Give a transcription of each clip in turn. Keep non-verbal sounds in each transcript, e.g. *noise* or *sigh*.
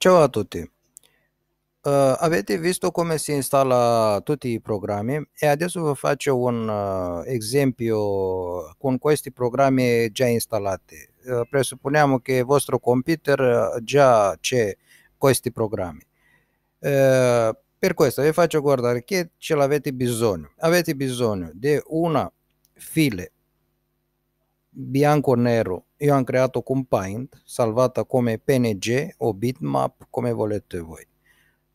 Ciao a tutti! Uh, avete visto come si installa tutti i programmi e adesso vi faccio un uh, esempio con questi programmi già installati. Uh, presupponiamo che il vostro computer già c'è questi programmi. per questo vi faccio guardare che ce l'avete bisogno. Avete bisogno di una file bianco-nero. Eu am creat-o cu Paint, salvată come PNG o bitmap, come volete voi.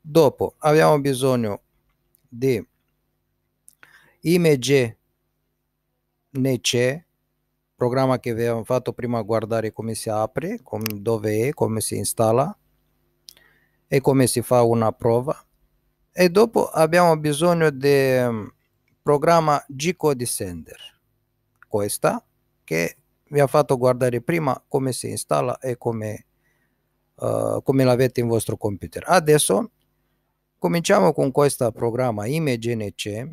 Dopo abbiamo bisogno di img nc, programma che vi abbiamo fatto prima guardare come si apre, come, dove è, come si installa e come si fa una prova. E dopo abbiamo bisogno di mm, programma G-Code Sender. Questa che vi ha fatto guardare prima come si installa e come, uh, come l'avete in vostro computer. Adesso cominciamo con questo programma IMGNC,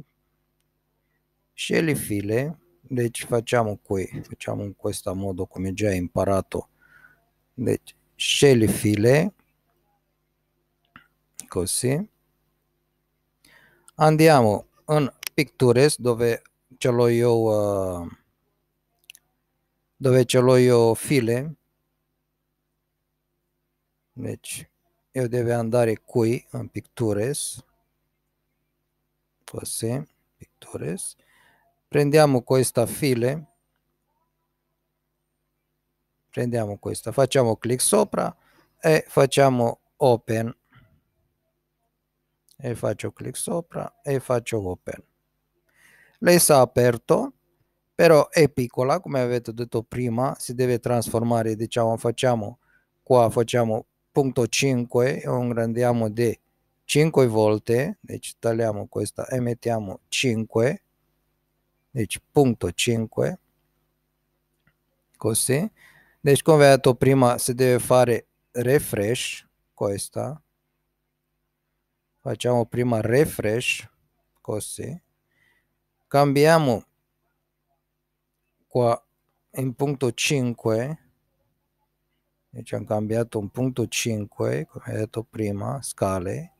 scegli file, deci facciamo qui, facciamo in questo modo come già imparato, deci scegli file, così, andiamo in Pictures dove ce l'ho io... Uh, dove ce l'ho io file deci io deve andare qui în pictures così pictures prendiamo questa file prendiamo questa facciamo clic sopra e facciamo open e faccio clic sopra e faccio open lei sa aperto però piccola come avete detto prima, si deve trasformare, diciamo, facciamo qua, facciamo punto 5, lo ingrandiamo di 5 volte, deci tagliamo questa e mettiamo 5, deci punto 5, così. Deci come avete detto prima si deve fare refresh, questa. Facciamo prima refresh, così. Cambiamo qua in punto 5 ci hanno cambiato un punto 5 come detto prima scale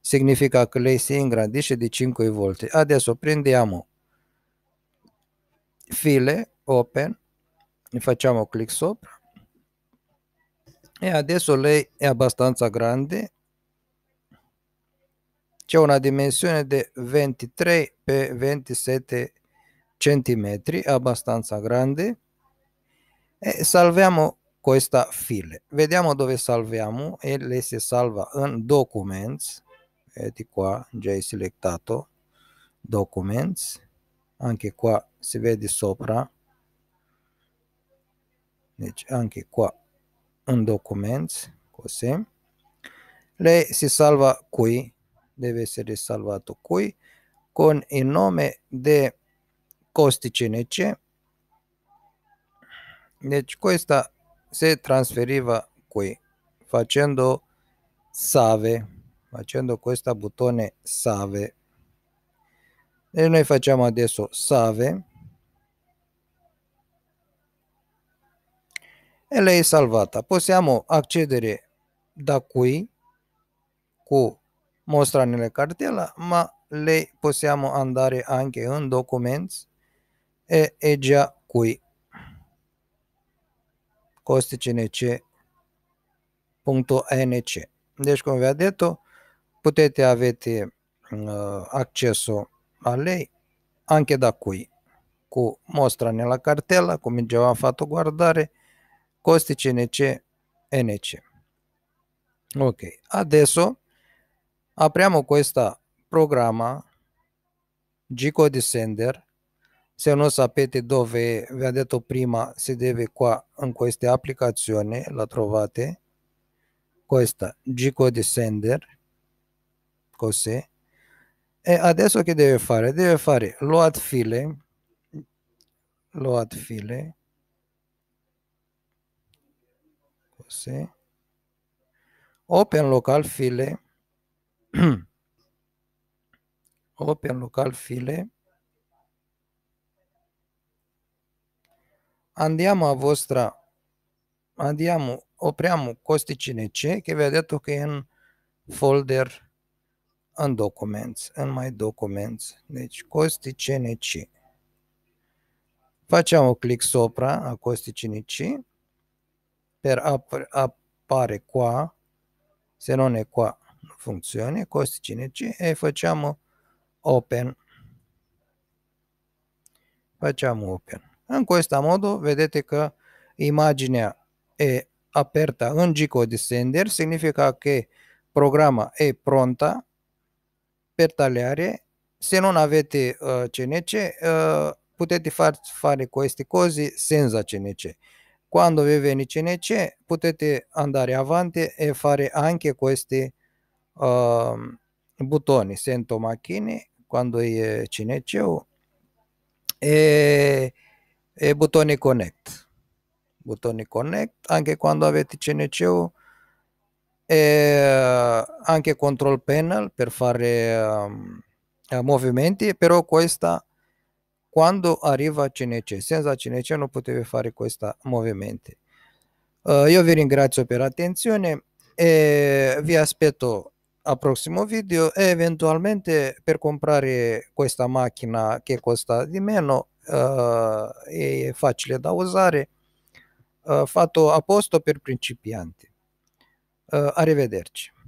significa che lei si ingrandisce di 5 volte adesso prendiamo file open e facciamo clic sopra e adesso lei è abbastanza grande c'è una dimensione di 23 per 27 centimetri, abbastanza grande, e salviamo questa file. Vediamo dove salviamo e lei si salva in Documents, vedi qua, già selectato, Documents, anche qua si vede sopra, deci anche qua un Documents, così. Lei si salva qui, deve essere salvato qui, con il nome di costi costicinici. Deci questa se trasferiva qui facendo save, facendo questo bottone save. E noi facciamo adesso save. E lei è salvata. Possiamo accedere da qui con mostra nelle cartella, ma lei possiamo andare anche in documents e è già qui. costicnc.nc. Deci, come vi ho detto, potete avere uh, mm, accesul la lei, anche da qui, cu mostra nella cartella, come già ho fatto guardare, costicnc NC. Ok, adesso apriamo questo programma g Sender se non sapete dove, vi ho detto prima, si deve qua in questa applicazione la trovate, questa G-Code Sender, così, e adesso che deve fare? Deve fare load file, load file, così, open local file, *clears throat* open local file, andiamo a vostra andiamo apriamo costi cnc che vedete che è in folder în Documents, în My Documents. Deci costi CNC. facciamo clic sopra a costi CNC. Per ap appare qua, se non è qua nu costi CNC e facciamo open. Facciamo open. In questo modo vedete che l'immagine è aperta în gico di sender significa che il programma è pronto per tagliare. Se non avete uh, CNC uh, potete far, fare queste cose senza CNC. Quando vi viene CNC potete andare avanti e fare anche questi uh, buttoni. Sento macchine quando è CNC. E e butonii Connect. Butonii Connect, anche quando avete CNC-ul, e anche Control Panel per fare um, movimenti, però questa quando arriva CNC, senza CNC non potevi fare questi movimenti. Uh, io vi ringrazio per attenzione e vi aspetto al prossimo video e eventualmente per comprare questa macchina che costa di meno uh, è facile da usare uh, fatto apposta per principianti uh, arrivederci